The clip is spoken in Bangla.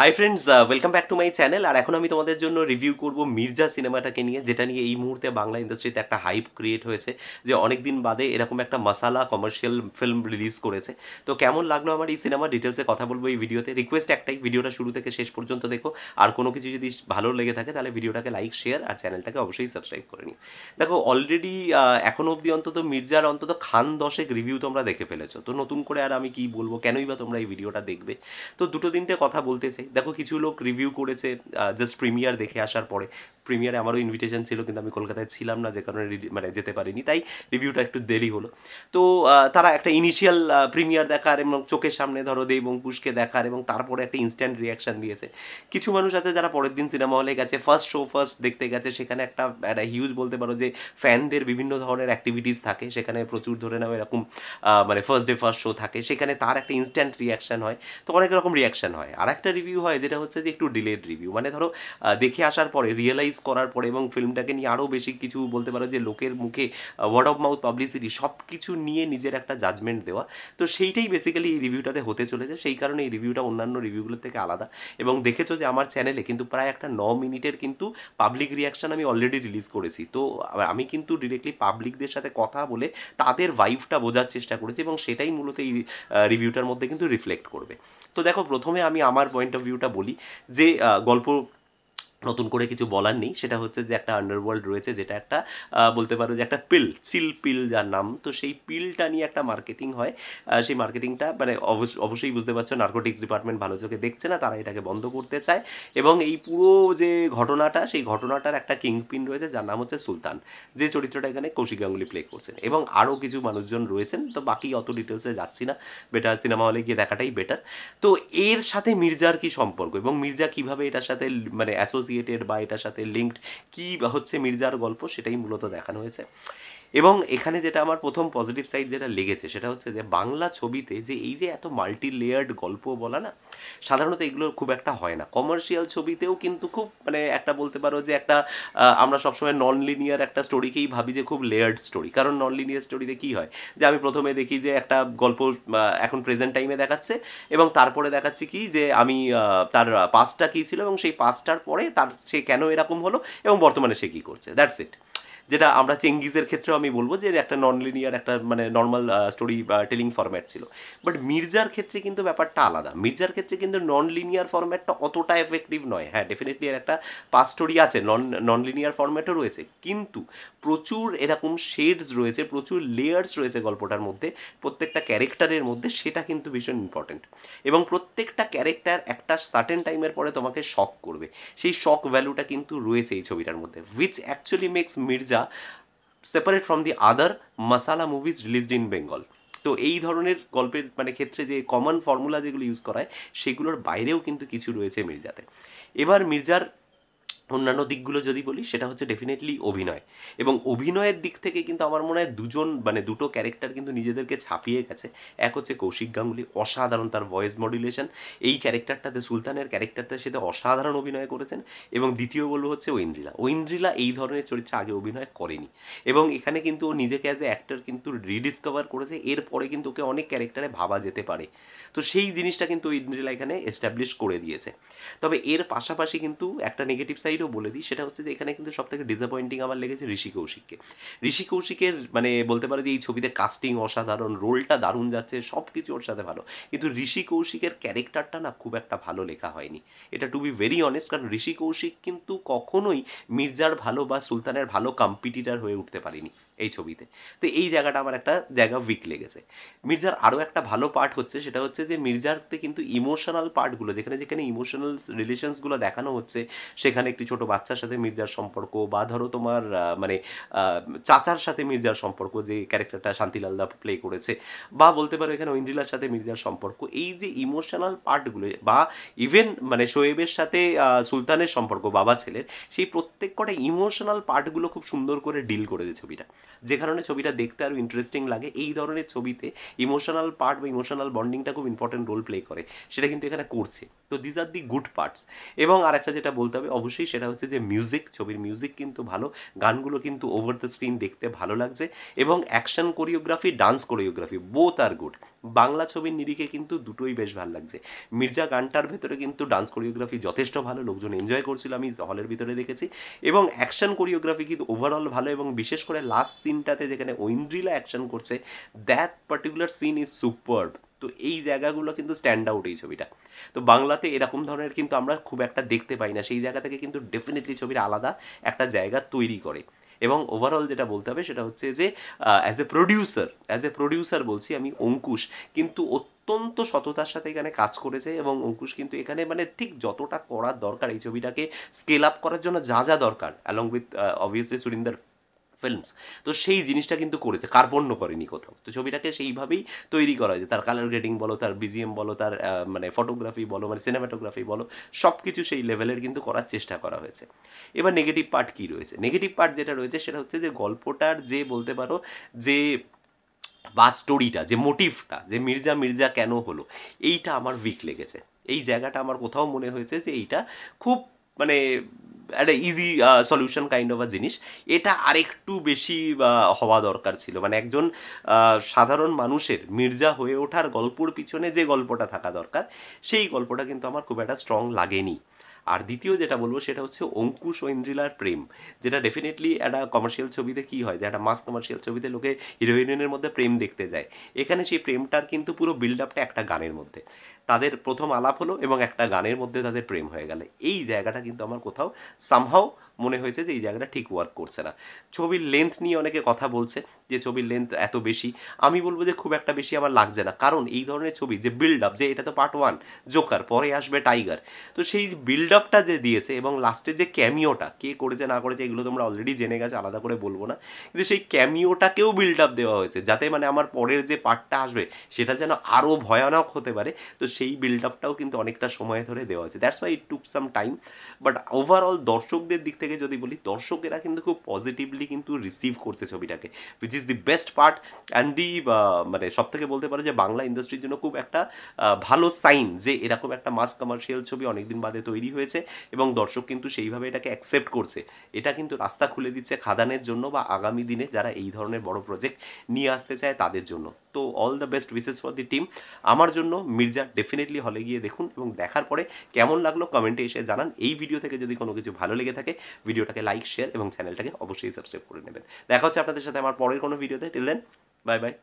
high friends welcome back to my channel আর এখন আমি তোমাদের জন্য রিভিউ করব মির্জা সিনেমাটাকে নিয়ে যেটা নিয়ে এই মুহূর্তে বাংলা ইন্ডাস্ট্রিতে একটা হাইপ ক্রিয়েট হয়েছে যে অনেক দিন বাদে এরকম একটা মশালা কমার্শিয়াল ফিল্ম রিলিজ করেছে তো কেমন লাগলো আমার এই সিনেমা ডিটেলসে কথা বলবো এই ভিডিওতে রিকোয়েস্ট একটাই ভিডিওটা শুরু থেকে শেষ পর্যন্ত দেখো আর কোনো কিছু যদি ভালো লেগে থাকে তাহলে ভিডিওটাকে লাইক শেয়ার আর চ্যানেলটাকে অবশ্যই সাবস্ক্রাইব করে নিও দেখো অলরেডি uh, এখনও অবধি অন্তত মির্জার অন্তত খান দশেক রিভিউ তোমরা দেখে ফেলেছো তো নতুন করে আর আমি কি বলবো কেনই বা তোমরা এই ভিডিওটা দেখবে তো দুটো তিনটে কথা বলতে চাই দেখো কিছু লোক রিভিউ করেছে জাস্ট প্রিমিয়ার দেখে আসার পরে প্রিমিয়ারে আমারও ইনভিটেশন ছিল কিন্তু আমি কলকাতায় ছিলাম না যে কারণে মানে যেতে পারিনি তাই রিভিউটা একটু দেরি হলো তো তারা একটা ইনিশিয়াল প্রিমিয়ার দেখার এবং চোখের সামনে ধরো দেব অঙ্কুশকে দেখার এবং তারপরে একটা ইনস্ট্যান্ট রিয়াকশান দিয়েছে কিছু মানুষ আছে যারা পরের দিন সিনেমা হলে গেছে ফার্স্ট শো ফার্স্ট দেখতে গেছে সেখানে একটা একটা হিউজ বলতে পারো যে ফ্যানদের বিভিন্ন ধরনের অ্যাক্টিভিটিস থাকে সেখানে প্রচুর ধরে নাও এরকম মানে ফার্স্ট ডে ফার্স্ট শো থাকে সেখানে তার একটা ইনস্ট্যান্ট রিয়াকশান হয় তো অনেক রকম রিয়াকশান হয় আর একটা রিভিউ হয় যেটা হচ্ছে যে একটু ডিলেড রিভিউ মানে ধরো দেখে আসার পরে রিয়েলাইজ রিলিজ করার পরে এবং ফিল্মটাকে নিয়ে আরও বেশি কিছু বলতে পারো যে লোকের মুখে ওয়ার্ড অফ মাউথ পাবলিসিটি সব কিছু নিয়ে নিজের একটা জাজমেন্ট দেওয়া তো সেইটাই বেসিক্যালি এই রিভিউটাতে হতে চলেছে সেই কারণে এই রিভিউটা অন্যান্য রিভিউগুলোর থেকে আলাদা এবং দেখেছো যে আমার চ্যানেলে কিন্তু প্রায় একটা ন মিনিটের কিন্তু পাবলিক রিয়াকশান আমি অলরেডি রিলিজ করেছি তো আমি কিন্তু ডিরেক্টলি পাবলিকদের সাথে কথা বলে তাদের ভাইভটা বোঝার চেষ্টা করেছি এবং সেটাই মূলত এই রিভিউটার মধ্যে কিন্তু রিফ্লেক্ট করবে তো দেখো প্রথমে আমি আমার পয়েন্ট অফ ভিউটা বলি যে গল্প নতুন করে কিছু বলার নেই সেটা হচ্ছে যে একটা আন্ডারওয়ার্ল্ড রয়েছে যেটা একটা বলতে পারো যে একটা পিল চিল পিল যার নাম তো সেই পিলটা নিয়ে একটা মার্কেটিং হয় সেই মার্কেটিংটা মানে অবশ্যই বুঝতে পারছো নার্কোটিক্স ডিপার্টমেন্ট ভালো চোখে দেখছে না তারা এটাকে বন্ধ করতে চায় এবং এই পুরো যে ঘটনাটা সেই ঘটনাটার একটা কিংপিন রয়েছে যার নাম হচ্ছে সুলতান যে চরিত্রটা এখানে কৌশিক গাঙ্গুলি প্লে করছেন এবং আরও কিছু মানুষজন রয়েছেন তো বাকি অত ডিটেলসে যাচ্ছি না বেটার সিনেমা হলে গিয়ে দেখাটাই বেটার তো এর সাথে মির্জার কি সম্পর্ক এবং মির্জা কিভাবে এটার সাথে মানে অ্যাসোসিয়েট অ্যাসোসিয়েটেড বা এটার সাথে লিঙ্কড কী হচ্ছে মির্জার গল্প সেটাই মূলত দেখানো হয়েছে এবং এখানে যেটা আমার প্রথম পজিটিভ সাইড যেটা লেগেছে সেটা হচ্ছে যে বাংলা ছবিতে যে এই যে এত মাল্টি লেয়ার্ড গল্প বলা না সাধারণত এগুলো খুব একটা হয় না কমার্শিয়াল ছবিতেও কিন্তু খুব মানে একটা বলতে পারো যে একটা আমরা সবসময় নন লিনিয়ার একটা স্টোরিকেই ভাবি যে খুব লেয়ার্ড স্টোরি কারণ নন লিনিয়ার স্টোরিতে কী হয় যে আমি প্রথমে দেখি যে একটা গল্প এখন প্রেজেন্ট টাইমে দেখাচ্ছে এবং তারপরে দেখাচ্ছে কি যে আমি তার পাঁচটা কী ছিল এবং সেই পাঁচটার পরে তার সে কেন এরকম হলো এবং বর্তমানে সে কী করছে দ্যাটস ইট যেটা আমরা চেঙ্গিজের ক্ষেত্রেও আমি বলবো যে একটা নন লিনিয়ার একটা মানে নর্মাল স্টোরি বা টেলিং ফরম্যাট ছিল বাট মির্জার ক্ষেত্রে কিন্তু ব্যাপারটা আলাদা মির্জার ক্ষেত্রে কিন্তু নন লিনিয়ার ফরম্যাটটা অতটা এফেক্টিভ নয় হ্যাঁ ডেফিনেটলি এর একটা পাস স্টোরি আছে নন নন লিনিয়ার ফরম্যাটও রয়েছে কিন্তু প্রচুর এরকম শেডস রয়েছে প্রচুর লেয়ার্স রয়েছে গল্পটার মধ্যে প্রত্যেকটা ক্যারেক্টারের মধ্যে সেটা কিন্তু ভীষণ ইম্পর্টেন্ট এবং প্রত্যেকটা ক্যারেক্টার একটা সার্টেন টাইমের পরে তোমাকে শক করবে সেই শক ভ্যালুটা কিন্তু রয়েছে এই ছবিটার মধ্যে উইচ অ্যাকচুয়ালি মেক্স মির্জা যা সেপারেট ফ্রম দি আদার মাসালা মুভিজ রিলিজড ইন বেঙ্গল তো এই ধরনের গল্পের মানে ক্ষেত্রে যে কমন ফর্মুলা যেগুলো ইউজ করা হয় সেগুলোর বাইরেও কিন্তু কিছু রয়েছে মির্জাতে এবার মির্জার অন্যান্য দিকগুলো যদি বলি সেটা হচ্ছে ডেফিনেটলি অভিনয় এবং অভিনয়ের দিক থেকে কিন্তু আমার মনে হয় দুজন মানে দুটো ক্যারেক্টার কিন্তু নিজেদেরকে ছাপিয়ে গেছে এক হচ্ছে কৌশিক গাঙ্গুলি অসাধারণ তার ভয়েস মডুলেশন এই ক্যারেক্টারটাতে সুলতানের ক্যারেক্টারটা সাথে অসাধারণ অভিনয় করেছেন এবং দ্বিতীয় বলব হচ্ছে ঐন্দ্রিলা ঐন্দ্রিলা এই ধরনের চরিত্রে আগে অভিনয় করেনি এবং এখানে কিন্তু ও নিজেকে অ্যাজ এ অ্যাক্টার কিন্তু রিডিসকভার করেছে এরপরে কিন্তু ওকে অনেক ক্যারেক্টারে ভাবা যেতে পারে তো সেই জিনিসটা কিন্তু ঐন্দ্রিলা এখানে এস্টাবলিশ করে দিয়েছে তবে এর পাশাপাশি কিন্তু একটা নেগেটিভ সাইড স্ট্রেটও বলে দিই সেটা হচ্ছে যে এখানে কিন্তু থেকে ডিসঅ্যাপয়েন্টিং আমার লেগেছে ঋষি কৌশিককে ঋষি কৌশিকের মানে বলতে পারে যে এই ছবিতে কাস্টিং অসাধারণ রোলটা দারুণ যাচ্ছে সব কিছু ওর সাথে ভালো কিন্তু ঋষি কৌশিকের ক্যারেক্টারটা না খুব একটা ভালো লেখা হয়নি এটা টু বি ভেরি অনেস্ট কারণ ঋষি কৌশিক কিন্তু কখনোই মির্জার ভালো বা সুলতানের ভালো কম্পিটিটার হয়ে উঠতে পারিনি এই ছবিতে তো এই জায়গাটা আমার একটা জায়গা উইক লেগেছে মির্জার আরও একটা ভালো পার্ট হচ্ছে সেটা হচ্ছে যে মির্জারতে কিন্তু ইমোশনাল পার্টগুলো যেখানে যেখানে ইমোশনাল রিলেশনসগুলো দেখানো হচ্ছে সেখানে একটি ছোট বাচ্চার সাথে মির্জার সম্পর্ক বা ধরো তোমার মানে চাচার সাথে মির্জার সম্পর্ক যে ক্যারেক্টারটা শান্তিলাল দা প্লে করেছে বা বলতে পারো এখানে ঐন্দ্রিলার সাথে মির্জার সম্পর্ক এই যে ইমোশনাল পার্টগুলো বা ইভেন মানে শোয়েবের সাথে সুলতানের সম্পর্ক বাবা ছেলের সেই প্রত্যেক কটা ইমোশনাল পার্টগুলো খুব সুন্দর করে ডিল করে দেয় ছবিটা যে কারণে ছবিটা দেখতে আরও ইন্টারেস্টিং লাগে এই ধরনের ছবিতে ইমোশনাল পার্ট বা ইমোশনাল বন্ডিংটা খুব ইম্পর্টেন্ট রোল প্লে করে সেটা কিন্তু এখানে করছে তো these are the good parts এবং আরেকটা যেটা বলতে হবে অবশ্যই সেটা হচ্ছে যে মিউজিক ছবির মিউজিক কিন্তু ভালো গানগুলো কিন্তু ওভার দ্য স্ক্রিন দেখতে ভালো লাগছে এবং action choreography dance choreography both are good Bangla ছবির নিরিখে কিন্তু দুটোই বেশ ভালো লাগছে মির্জা গানটার ভেতরে কিন্তু ডান্স কোরিওগ্রাফি যথেষ্ট ভালো লোকজন এনজয় করছিল আমি হলের ভিতরে দেখেছি এবং অ্যাকশন কোরিওগ্রাফি কিন্তু ওভারঅল ভালো এবং বিশেষ করে লাস্ট সিনটাতে যেখানে ঐন্দ্রিলা অ্যাকশন করছে that particular scene is super তো এই জায়গাগুলো কিন্তু স্ট্যান্ড আউট এই ছবিটা তো বাংলাতে এরকম ধরনের কিন্তু আমরা খুব একটা দেখতে পাই না সেই জায়গা থেকে কিন্তু ডেফিনেটলি ছবির আলাদা একটা জায়গা তৈরি করে এবং ওভারঅল যেটা বলতে হবে সেটা হচ্ছে যে as a producer as a producer বলছি আমি অঙ্কুশ কিন্তু অত্যন্ত সততার সাথে এখানে কাজ করেছে এবং অঙ্কুশ কিন্তু এখানে মানে ঠিক যতটা করার দরকার এই ছবিটাকে স্কেল আপ করার জন্য যা যা দরকার along with obviously Surinder films তো সেই জিনিসটা কিন্তু করেছে কার্পণ্য করেনি কোথাও তো ছবিটাকে সেইভাবেই তৈরি করা হয়েছে তার কালার গ্রেডিং বলো তার বিজিএম বলো তার মানে ফটোগ্রাফি বলো মানে সিনেমাটোগ্রাফি বলো সব কিছু সেই লেভেলের কিন্তু করার চেষ্টা করা হয়েছে এবার নেগেটিভ পার্ট কী রয়েছে নেগেটিভ পার্ট যেটা রয়েছে সেটা হচ্ছে যে গল্পটার যে বলতে পারো যে বা স্টোরিটা যে মোটিভটা যে মির্জা মির্জা কেন হলো এইটা আমার উইক লেগেছে এই জায়গাটা আমার কোথাও মনে হয়েছে যে এইটা খুব মানে একটা easy solution kind of a জিনিস এটা আরেকটু বেশি হওয়া দরকার ছিল মানে একজন সাধারণ মানুষের মির্জা হয়ে ওঠার গল্পর পিছনে যে গল্পটা থাকা দরকার সেই গল্পটা কিন্তু আমার খুব একটা স্ট্রং লাগেনি আর দ্বিতীয় যেটা বলবো সেটা হচ্ছে অঙ্কুশ ও ইন্দ্রিলার প্রেম যেটা ডেফিনেটলি একটা কমার্শিয়াল ছবিতে কি হয় যে একটা মাস কমার্শিয়াল ছবিতে লোকে হিরোইনের মধ্যে প্রেম দেখতে যায় এখানে সেই প্রেমটার কিন্তু পুরো বিল্ড আপটা একটা গানের মধ্যে তাদের প্রথম আলাপ হলো এবং একটা গানের মধ্যে তাদের প্রেম হয়ে গেলে এই জায়গাটা কিন্তু আমার কোথাও সামহাও মনে হয়েছে যে এই জায়গাটা ঠিক ওয়ার্ক করছে না ছবির লেন্থ নিয়ে অনেকে কথা বলছে যে ছবির লেন্থ এত বেশি আমি বলবো যে খুব একটা বেশি আমার লাগছে না কারণ এই ধরনের ছবি যে বিল্ড আপ যে এটা তো পার্ট ওয়ান জোকার পরে আসবে টাইগার তো সেই বিল্ড আপটা যে দিয়েছে এবং লাস্টে যে ক্যামিওটা কে করেছে না করেছে এগুলো তোমরা অলরেডি জেনে গেছো আলাদা করে বলবো না কিন্তু সেই ক্যামিওটাকেও বিল্ড আপ দেওয়া হয়েছে যাতে মানে আমার পরের যে পার্টটা আসবে সেটা যেন আরও ভয়ানক হতে পারে তো সেই বিল্ড আপটাও কিন্তু অনেকটা সময় ধরে দেওয়া হয়েছে that's why it took some time but overall দর্শকদের দিক থেকে থেকে যদি বলি দর্শকেরা কিন্তু খুব পজিটিভলি কিন্তু রিসিভ করছে ছবিটাকে which is the best part and the মানে সব থেকে বলতে পারো যে বাংলা ইন্ডাস্ট্রির জন্য খুব একটা ভালো সাইন যে এরকম একটা মাস কমার্শিয়াল ছবি অনেকদিন বাদে তৈরি হয়েছে এবং দর্শক কিন্তু সেইভাবে এটাকে অ্যাকসেপ্ট করছে এটা কিন্তু রাস্তা খুলে দিচ্ছে খাদানের জন্য বা আগামী দিনে যারা এই ধরনের বড় প্রজেক্ট নিয়ে আসতে চায় তাদের জন্য তো all the best wishes for the team আমার জন্য মির্জা ডেফিনেটলি হলে গিয়ে দেখুন এবং দেখার পরে কেমন লাগলো কমেন্টে এসে জানান এই ভিডিও থেকে যদি কোনো কিছু ভালো লেগে থাকে ভিডিওটাকে লাইক শেয়ার এবং চ্যানেলটাকে অবশ্যই সাবস্ক্রাইব করে নেবেন দেখা হচ্ছে আপনাদের সাথে আমার পরের কোনো ভিডিওতে টিল দেন বাই বাই